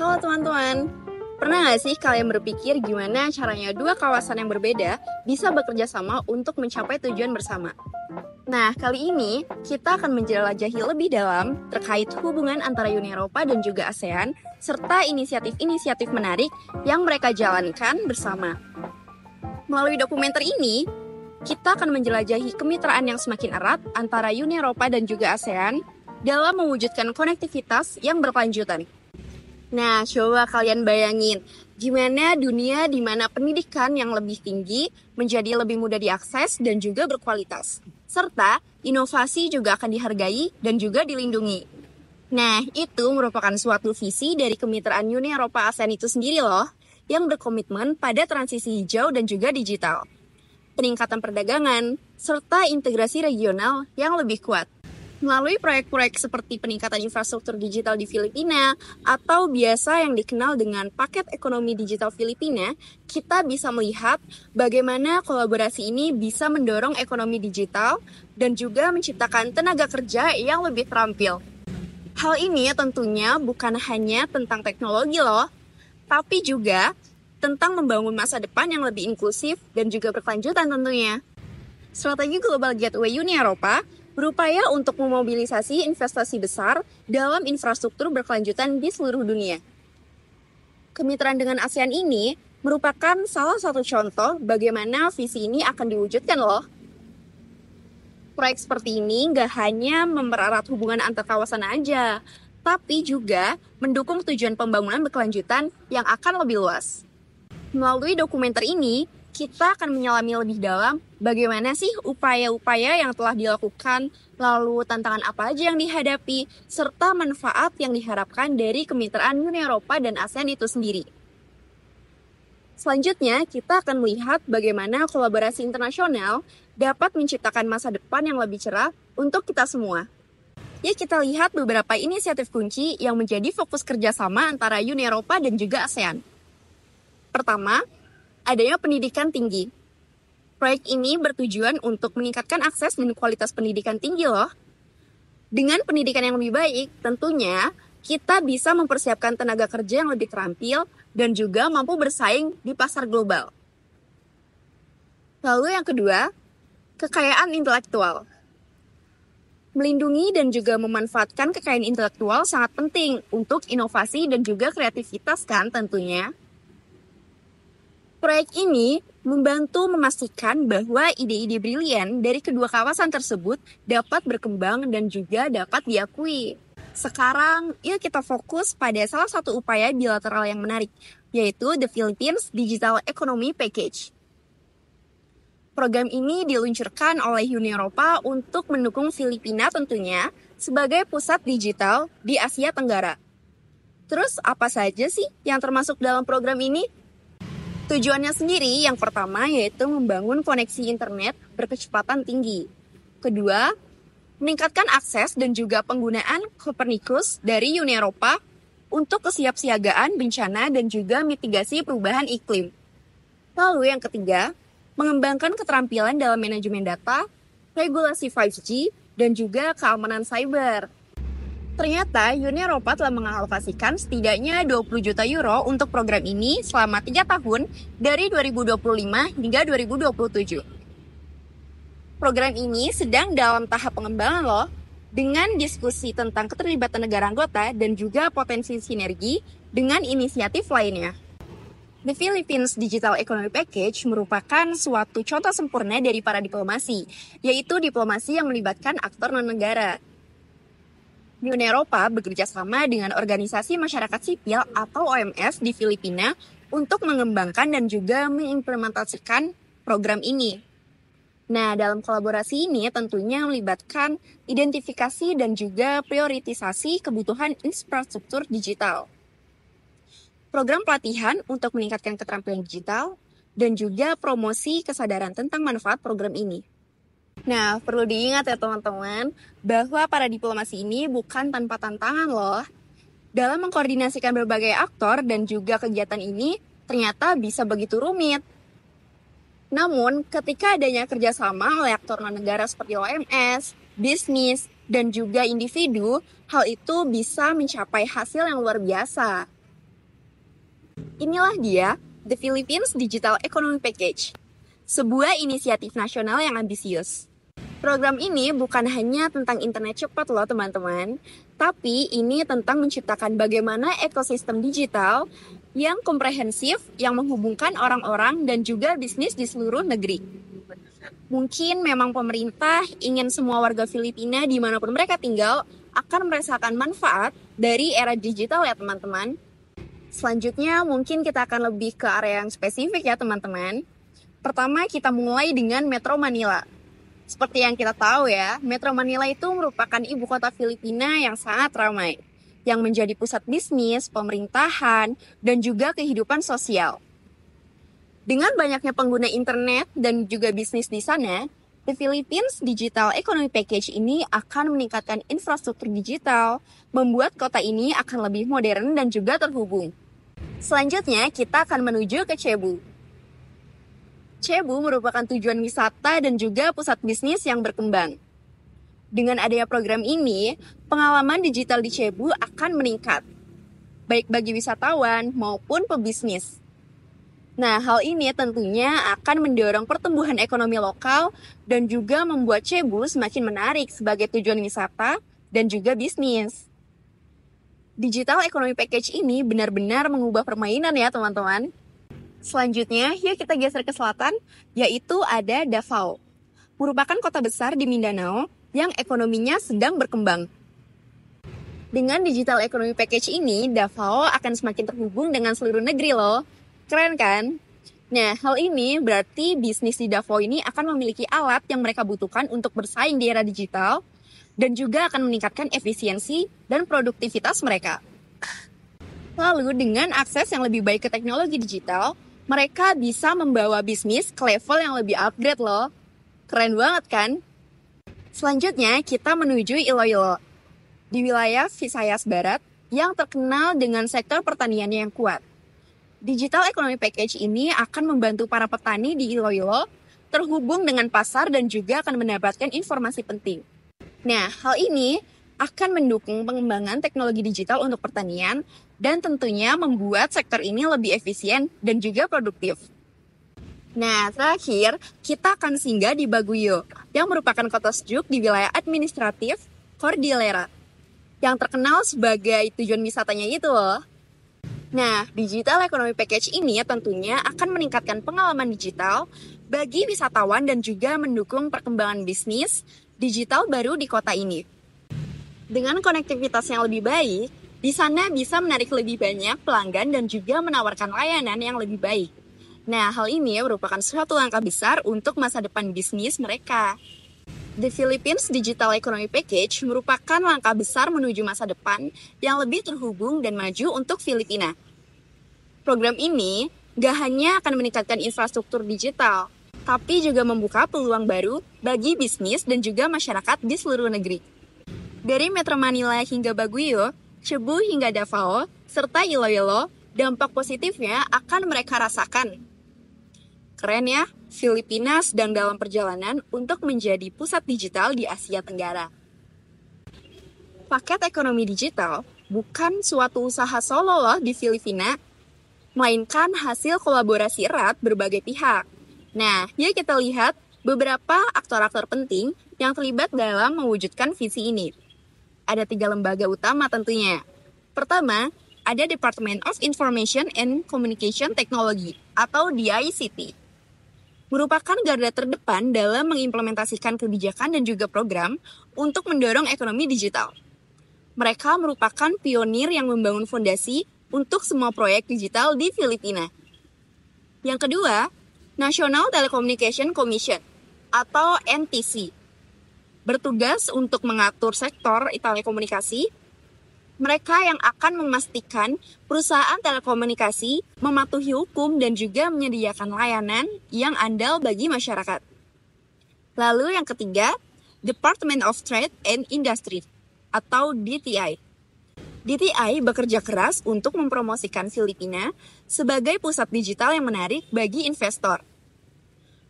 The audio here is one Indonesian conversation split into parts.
Halo teman-teman, pernah gak sih kalian berpikir gimana caranya dua kawasan yang berbeda bisa bekerja sama untuk mencapai tujuan bersama? Nah, kali ini kita akan menjelajahi lebih dalam terkait hubungan antara Uni Eropa dan juga ASEAN, serta inisiatif-inisiatif menarik yang mereka jalankan bersama. Melalui dokumenter ini, kita akan menjelajahi kemitraan yang semakin erat antara Uni Eropa dan juga ASEAN dalam mewujudkan konektivitas yang berkelanjutan. Nah, coba kalian bayangin, gimana dunia di mana pendidikan yang lebih tinggi menjadi lebih mudah diakses dan juga berkualitas. Serta inovasi juga akan dihargai dan juga dilindungi. Nah, itu merupakan suatu visi dari kemitraan Uni Eropa ASEAN itu sendiri loh, yang berkomitmen pada transisi hijau dan juga digital. Peningkatan perdagangan, serta integrasi regional yang lebih kuat melalui proyek-proyek seperti peningkatan infrastruktur digital di Filipina atau biasa yang dikenal dengan paket ekonomi digital Filipina, kita bisa melihat bagaimana kolaborasi ini bisa mendorong ekonomi digital dan juga menciptakan tenaga kerja yang lebih terampil. Hal ini tentunya bukan hanya tentang teknologi loh, tapi juga tentang membangun masa depan yang lebih inklusif dan juga berkelanjutan tentunya. Strategi Global Gateway Uni Eropa berupaya untuk memobilisasi investasi besar dalam infrastruktur berkelanjutan di seluruh dunia. Kemitraan dengan ASEAN ini merupakan salah satu contoh bagaimana visi ini akan diwujudkan loh. Proyek seperti ini nggak hanya mempererat hubungan antar kawasan aja, tapi juga mendukung tujuan pembangunan berkelanjutan yang akan lebih luas. Melalui dokumenter ini, kita akan menyelami lebih dalam bagaimana sih upaya-upaya yang telah dilakukan, lalu tantangan apa aja yang dihadapi, serta manfaat yang diharapkan dari kemitraan Uni Eropa dan ASEAN itu sendiri. Selanjutnya, kita akan melihat bagaimana kolaborasi internasional dapat menciptakan masa depan yang lebih cerah untuk kita semua. Ya, kita lihat beberapa inisiatif kunci yang menjadi fokus kerjasama antara Uni Eropa dan juga ASEAN. Pertama, adanya pendidikan tinggi. Proyek ini bertujuan untuk meningkatkan akses dan kualitas pendidikan tinggi loh. Dengan pendidikan yang lebih baik, tentunya kita bisa mempersiapkan tenaga kerja yang lebih terampil dan juga mampu bersaing di pasar global. Lalu yang kedua, kekayaan intelektual. Melindungi dan juga memanfaatkan kekayaan intelektual sangat penting untuk inovasi dan juga kreativitas kan tentunya. Proyek ini membantu memastikan bahwa ide-ide brilian dari kedua kawasan tersebut dapat berkembang dan juga dapat diakui. Sekarang, yuk kita fokus pada salah satu upaya bilateral yang menarik, yaitu The Philippines Digital Economy Package. Program ini diluncurkan oleh Uni Eropa untuk mendukung Filipina tentunya sebagai pusat digital di Asia Tenggara. Terus apa saja sih yang termasuk dalam program ini? Tujuannya sendiri yang pertama yaitu membangun koneksi internet berkecepatan tinggi. Kedua, meningkatkan akses dan juga penggunaan Copernicus dari Uni Eropa untuk kesiapsiagaan bencana dan juga mitigasi perubahan iklim. Lalu yang ketiga, mengembangkan keterampilan dalam manajemen data, regulasi 5G, dan juga keamanan cyber. Ternyata Uni Eropa telah mengalokasikan setidaknya 20 juta euro untuk program ini selama 3 tahun dari 2025 hingga 2027. Program ini sedang dalam tahap pengembangan loh, dengan diskusi tentang keterlibatan negara anggota dan juga potensi sinergi dengan inisiatif lainnya. The Philippines Digital Economy Package merupakan suatu contoh sempurna dari para diplomasi, yaitu diplomasi yang melibatkan aktor non-negara, Uni Eropa bekerja sama dengan organisasi masyarakat sipil atau OMS di Filipina untuk mengembangkan dan juga mengimplementasikan program ini. Nah, dalam kolaborasi ini tentunya melibatkan identifikasi dan juga prioritisasi kebutuhan infrastruktur digital. Program pelatihan untuk meningkatkan keterampilan digital dan juga promosi kesadaran tentang manfaat program ini. Nah, perlu diingat ya teman-teman, bahwa para diplomasi ini bukan tanpa tantangan loh. Dalam mengkoordinasikan berbagai aktor dan juga kegiatan ini, ternyata bisa begitu rumit. Namun, ketika adanya kerjasama oleh aktor non-negara seperti OMS, bisnis, dan juga individu, hal itu bisa mencapai hasil yang luar biasa. Inilah dia, The Philippines Digital Economy Package, sebuah inisiatif nasional yang ambisius. Program ini bukan hanya tentang internet cepat loh teman-teman, tapi ini tentang menciptakan bagaimana ekosistem digital yang komprehensif, yang menghubungkan orang-orang dan juga bisnis di seluruh negeri. Mungkin memang pemerintah ingin semua warga Filipina dimanapun mereka tinggal akan merasakan manfaat dari era digital ya teman-teman. Selanjutnya mungkin kita akan lebih ke area yang spesifik ya teman-teman. Pertama kita mulai dengan Metro Manila seperti yang kita tahu ya, Metro Manila itu merupakan ibu kota Filipina yang sangat ramai, yang menjadi pusat bisnis, pemerintahan, dan juga kehidupan sosial. Dengan banyaknya pengguna internet dan juga bisnis di sana, The Philippines Digital Economy Package ini akan meningkatkan infrastruktur digital, membuat kota ini akan lebih modern dan juga terhubung. Selanjutnya, kita akan menuju ke Cebu, Cebu merupakan tujuan wisata dan juga pusat bisnis yang berkembang. Dengan adanya program ini, pengalaman digital di Cebu akan meningkat, baik bagi wisatawan maupun pebisnis. Nah, hal ini tentunya akan mendorong pertumbuhan ekonomi lokal dan juga membuat Cebu semakin menarik sebagai tujuan wisata dan juga bisnis. Digital Economy Package ini benar-benar mengubah permainan ya, teman-teman. Selanjutnya, yuk kita geser ke selatan, yaitu ada Davao. Merupakan kota besar di Mindanao yang ekonominya sedang berkembang. Dengan digital economy package ini, Davao akan semakin terhubung dengan seluruh negeri loh. Keren kan? Nah, hal ini berarti bisnis di Davao ini akan memiliki alat yang mereka butuhkan untuk bersaing di era digital dan juga akan meningkatkan efisiensi dan produktivitas mereka. Lalu, dengan akses yang lebih baik ke teknologi digital, mereka bisa membawa bisnis ke level yang lebih upgrade loh. Keren banget kan? Selanjutnya kita menuju Iloilo. Di wilayah Visayas Barat yang terkenal dengan sektor pertaniannya yang kuat. Digital Economy Package ini akan membantu para petani di Iloilo terhubung dengan pasar dan juga akan mendapatkan informasi penting. Nah, hal ini akan mendukung pengembangan teknologi digital untuk pertanian dan tentunya membuat sektor ini lebih efisien dan juga produktif. Nah, terakhir kita akan singgah di Baguio, yang merupakan kota sejuk di wilayah administratif Cordillera, yang terkenal sebagai tujuan wisatanya itu loh. Nah, digital economy package ini tentunya akan meningkatkan pengalaman digital bagi wisatawan dan juga mendukung perkembangan bisnis digital baru di kota ini. Dengan konektivitas yang lebih baik, di sana bisa menarik lebih banyak pelanggan dan juga menawarkan layanan yang lebih baik. Nah, hal ini merupakan suatu langkah besar untuk masa depan bisnis mereka. The Philippines Digital Economy Package merupakan langkah besar menuju masa depan yang lebih terhubung dan maju untuk Filipina. Program ini gak hanya akan meningkatkan infrastruktur digital, tapi juga membuka peluang baru bagi bisnis dan juga masyarakat di seluruh negeri. Dari Metro Manila hingga Baguio, Cebu hingga Davao, serta Iloilo, dampak positifnya akan mereka rasakan. Keren ya, Filipina sedang dalam perjalanan untuk menjadi pusat digital di Asia Tenggara. Paket ekonomi digital bukan suatu usaha solo loh di Filipina, melainkan hasil kolaborasi erat berbagai pihak. Nah, yuk kita lihat beberapa aktor-aktor penting yang terlibat dalam mewujudkan visi ini ada tiga lembaga utama tentunya. Pertama, ada Department of Information and Communication Technology atau DICT. Merupakan garda terdepan dalam mengimplementasikan kebijakan dan juga program untuk mendorong ekonomi digital. Mereka merupakan pionir yang membangun fondasi untuk semua proyek digital di Filipina. Yang kedua, National Telecommunication Commission atau NTC bertugas untuk mengatur sektor telekomunikasi, mereka yang akan memastikan perusahaan telekomunikasi mematuhi hukum dan juga menyediakan layanan yang andal bagi masyarakat. Lalu yang ketiga, Department of Trade and Industry atau DTI. DTI bekerja keras untuk mempromosikan Filipina sebagai pusat digital yang menarik bagi investor.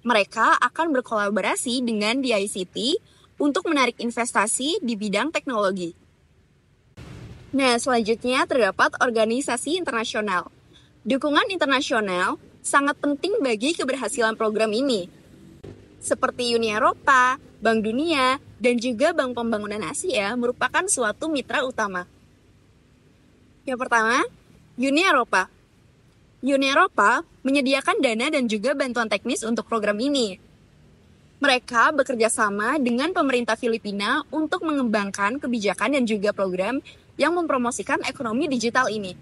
Mereka akan berkolaborasi dengan DICT untuk menarik investasi di bidang teknologi. Nah, selanjutnya terdapat organisasi internasional. Dukungan internasional sangat penting bagi keberhasilan program ini, seperti Uni Eropa, Bank Dunia, dan juga Bank Pembangunan Asia merupakan suatu mitra utama. Yang pertama, Uni Eropa. Uni Eropa menyediakan dana dan juga bantuan teknis untuk program ini, mereka bekerja sama dengan pemerintah Filipina untuk mengembangkan kebijakan dan juga program yang mempromosikan ekonomi digital ini.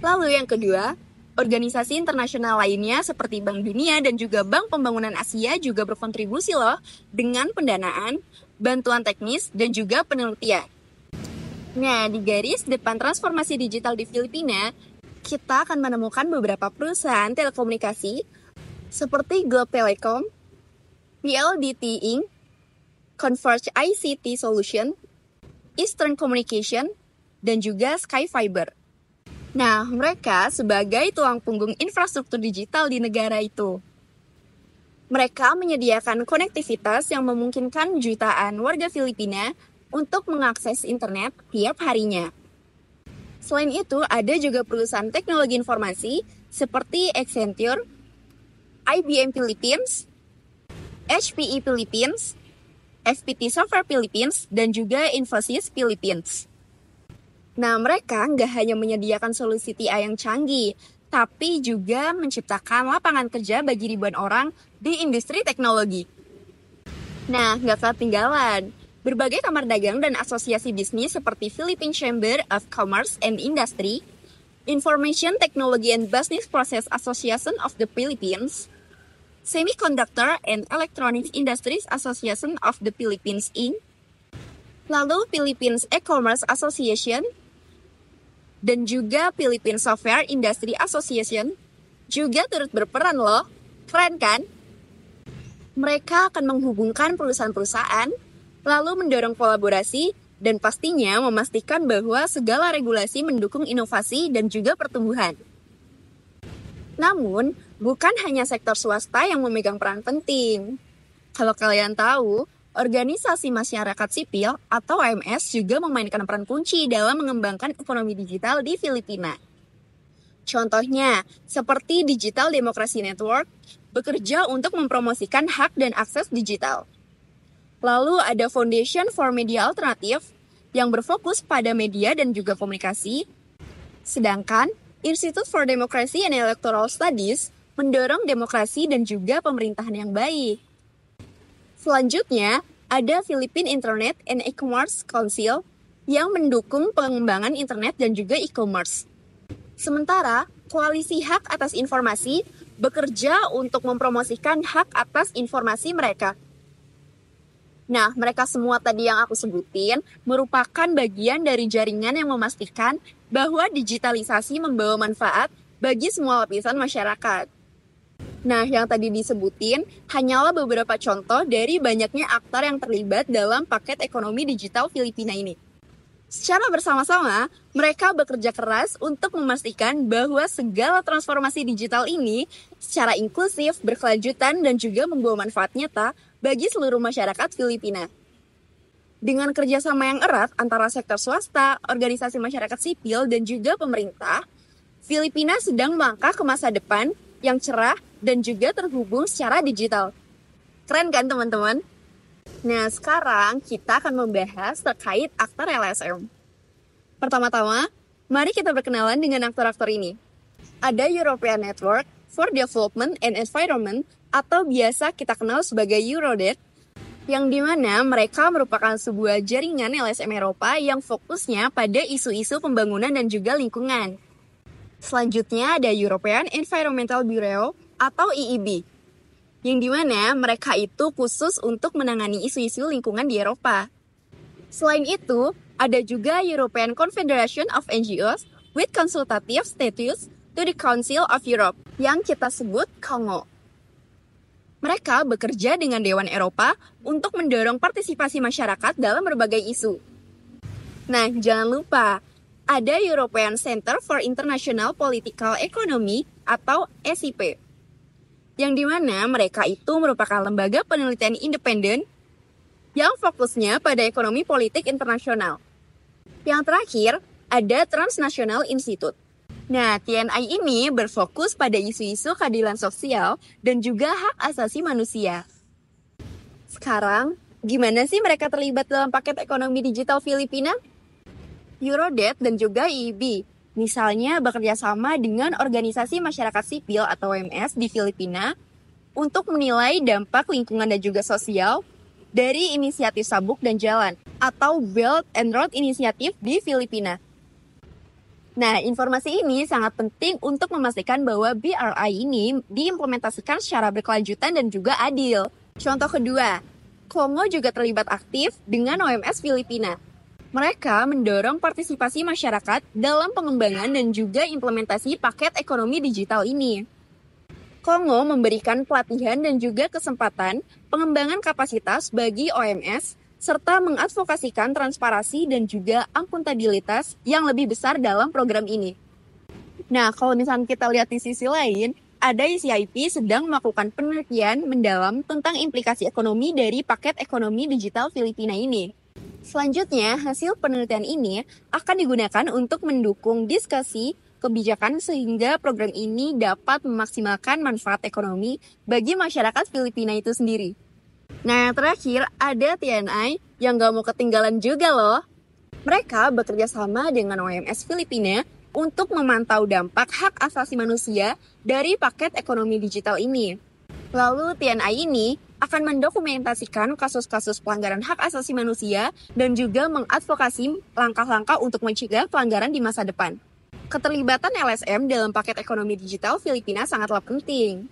Lalu yang kedua, organisasi internasional lainnya seperti Bank Dunia dan juga Bank Pembangunan Asia juga berkontribusi loh dengan pendanaan, bantuan teknis, dan juga penelitian. Nah, di garis depan transformasi digital di Filipina, kita akan menemukan beberapa perusahaan telekomunikasi seperti Globe Telecom, PLDT Inc., Converge ICT Solution, Eastern Communication, dan juga Sky Fiber. Nah, mereka sebagai tulang punggung infrastruktur digital di negara itu. Mereka menyediakan konektivitas yang memungkinkan jutaan warga Filipina untuk mengakses internet tiap harinya. Selain itu, ada juga perusahaan teknologi informasi seperti Accenture, IBM Philippines, HPE Philippines, FPT Software Philippines, dan juga Infosys Philippines. Nah, mereka nggak hanya menyediakan solusi TI yang canggih, tapi juga menciptakan lapangan kerja bagi ribuan orang di industri teknologi. Nah, nggak tinggalan berbagai kamar dagang dan asosiasi bisnis seperti Philippine Chamber of Commerce and Industry, Information Technology and Business Process Association of the Philippines, Semiconductor and Electronics Industries Association of the Philippines Inc. Lalu Philippines E-commerce Association dan juga Philippines Software Industry Association juga turut berperan loh. Keren kan? Mereka akan menghubungkan perusahaan-perusahaan, lalu mendorong kolaborasi, dan pastinya memastikan bahwa segala regulasi mendukung inovasi dan juga pertumbuhan. Namun, bukan hanya sektor swasta yang memegang peran penting. Kalau kalian tahu, organisasi masyarakat sipil atau OMS juga memainkan peran kunci dalam mengembangkan ekonomi digital di Filipina. Contohnya, seperti Digital Democracy Network, bekerja untuk mempromosikan hak dan akses digital. Lalu ada Foundation for Media Alternative yang berfokus pada media dan juga komunikasi. Sedangkan Institute for Democracy and Electoral Studies mendorong demokrasi dan juga pemerintahan yang baik. Selanjutnya, ada Philippine Internet and E-commerce Council yang mendukung pengembangan internet dan juga e-commerce. Sementara, Koalisi Hak atas Informasi bekerja untuk mempromosikan hak atas informasi mereka. Nah, mereka semua tadi yang aku sebutin merupakan bagian dari jaringan yang memastikan bahwa digitalisasi membawa manfaat bagi semua lapisan masyarakat. Nah, yang tadi disebutin hanyalah beberapa contoh dari banyaknya aktor yang terlibat dalam paket ekonomi digital Filipina ini. Secara bersama-sama, mereka bekerja keras untuk memastikan bahwa segala transformasi digital ini secara inklusif, berkelanjutan, dan juga membawa manfaat nyata bagi seluruh masyarakat Filipina. Dengan kerjasama yang erat antara sektor swasta, organisasi masyarakat sipil, dan juga pemerintah, Filipina sedang melangkah ke masa depan yang cerah dan juga terhubung secara digital. Keren kan teman-teman? Nah, sekarang kita akan membahas terkait aktor LSM. Pertama-tama, mari kita berkenalan dengan aktor-aktor ini. Ada European Network for Development and Environment atau biasa kita kenal sebagai Eurodet, yang dimana mereka merupakan sebuah jaringan LSM Eropa yang fokusnya pada isu-isu pembangunan dan juga lingkungan. Selanjutnya ada European Environmental Bureau atau EEB, yang dimana mereka itu khusus untuk menangani isu-isu lingkungan di Eropa. Selain itu, ada juga European Confederation of NGOs with consultative status to the Council of Europe, yang kita sebut KONGO. Mereka bekerja dengan Dewan Eropa untuk mendorong partisipasi masyarakat dalam berbagai isu. Nah, jangan lupa, ada European Center for International Political Economy atau ECP. Yang dimana mereka itu merupakan lembaga penelitian independen yang fokusnya pada ekonomi politik internasional. Yang terakhir, ada Transnational Institute. Nah, TNI ini berfokus pada isu-isu keadilan sosial dan juga hak asasi manusia. Sekarang, gimana sih mereka terlibat dalam paket ekonomi digital Filipina? Eurodebt dan juga EIB. Misalnya bekerja sama dengan organisasi masyarakat sipil atau OMS di Filipina untuk menilai dampak lingkungan dan juga sosial dari inisiatif sabuk dan jalan atau Belt and Road Initiative di Filipina. Nah, informasi ini sangat penting untuk memastikan bahwa BRI ini diimplementasikan secara berkelanjutan dan juga adil. Contoh kedua, Kongo juga terlibat aktif dengan OMS Filipina mereka mendorong partisipasi masyarakat dalam pengembangan dan juga implementasi paket ekonomi digital ini. Kongo memberikan pelatihan dan juga kesempatan pengembangan kapasitas bagi OMS serta mengadvokasikan transparansi dan juga akuntabilitas yang lebih besar dalam program ini. Nah, kalau misalnya kita lihat di sisi lain, ada e ICIP sedang melakukan penelitian mendalam tentang implikasi ekonomi dari paket ekonomi digital Filipina ini. Selanjutnya, hasil penelitian ini akan digunakan untuk mendukung diskusi kebijakan sehingga program ini dapat memaksimalkan manfaat ekonomi bagi masyarakat Filipina itu sendiri. Nah, terakhir ada TNI yang gak mau ketinggalan juga loh. Mereka bekerja sama dengan OMS Filipina untuk memantau dampak hak asasi manusia dari paket ekonomi digital ini. Lalu TNI ini akan mendokumentasikan kasus-kasus pelanggaran hak asasi manusia dan juga mengadvokasi langkah-langkah untuk mencegah pelanggaran di masa depan. Keterlibatan LSM dalam paket ekonomi digital Filipina sangatlah penting.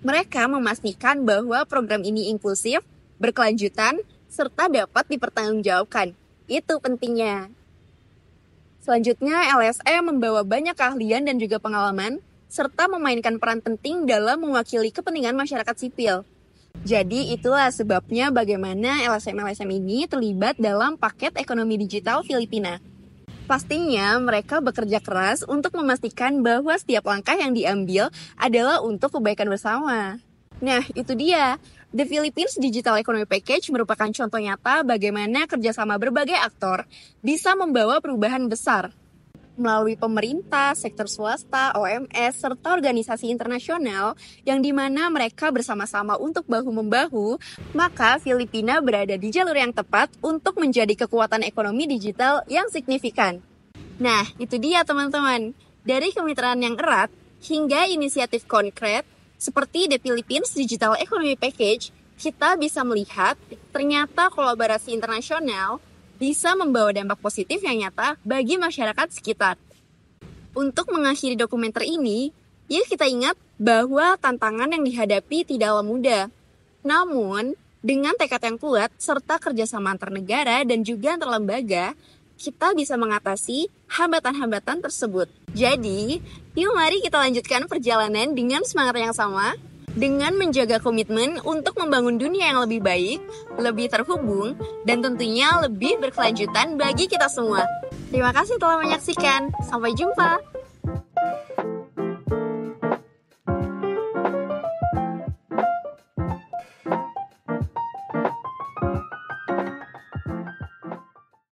Mereka memastikan bahwa program ini inklusif, berkelanjutan, serta dapat dipertanggungjawabkan. Itu pentingnya. Selanjutnya, LSM membawa banyak keahlian dan juga pengalaman, serta memainkan peran penting dalam mewakili kepentingan masyarakat sipil, jadi itulah sebabnya bagaimana LSM-LSM ini terlibat dalam paket ekonomi digital Filipina. Pastinya mereka bekerja keras untuk memastikan bahwa setiap langkah yang diambil adalah untuk kebaikan bersama. Nah, itu dia. The Philippines Digital Economy Package merupakan contoh nyata bagaimana kerjasama berbagai aktor bisa membawa perubahan besar melalui pemerintah, sektor swasta, OMS, serta organisasi internasional yang dimana mereka bersama-sama untuk bahu-membahu, maka Filipina berada di jalur yang tepat untuk menjadi kekuatan ekonomi digital yang signifikan. Nah, itu dia teman-teman. Dari kemitraan yang erat hingga inisiatif konkret seperti The Philippines Digital Economy Package, kita bisa melihat ternyata kolaborasi internasional bisa membawa dampak positif yang nyata bagi masyarakat sekitar. Untuk mengakhiri dokumenter ini, yuk kita ingat bahwa tantangan yang dihadapi tidaklah mudah. Namun, dengan tekad yang kuat serta kerjasama antar negara dan juga antar lembaga, kita bisa mengatasi hambatan-hambatan tersebut. Jadi, yuk mari kita lanjutkan perjalanan dengan semangat yang sama dengan menjaga komitmen untuk membangun dunia yang lebih baik, lebih terhubung, dan tentunya lebih berkelanjutan bagi kita semua. Terima kasih telah menyaksikan. Sampai jumpa.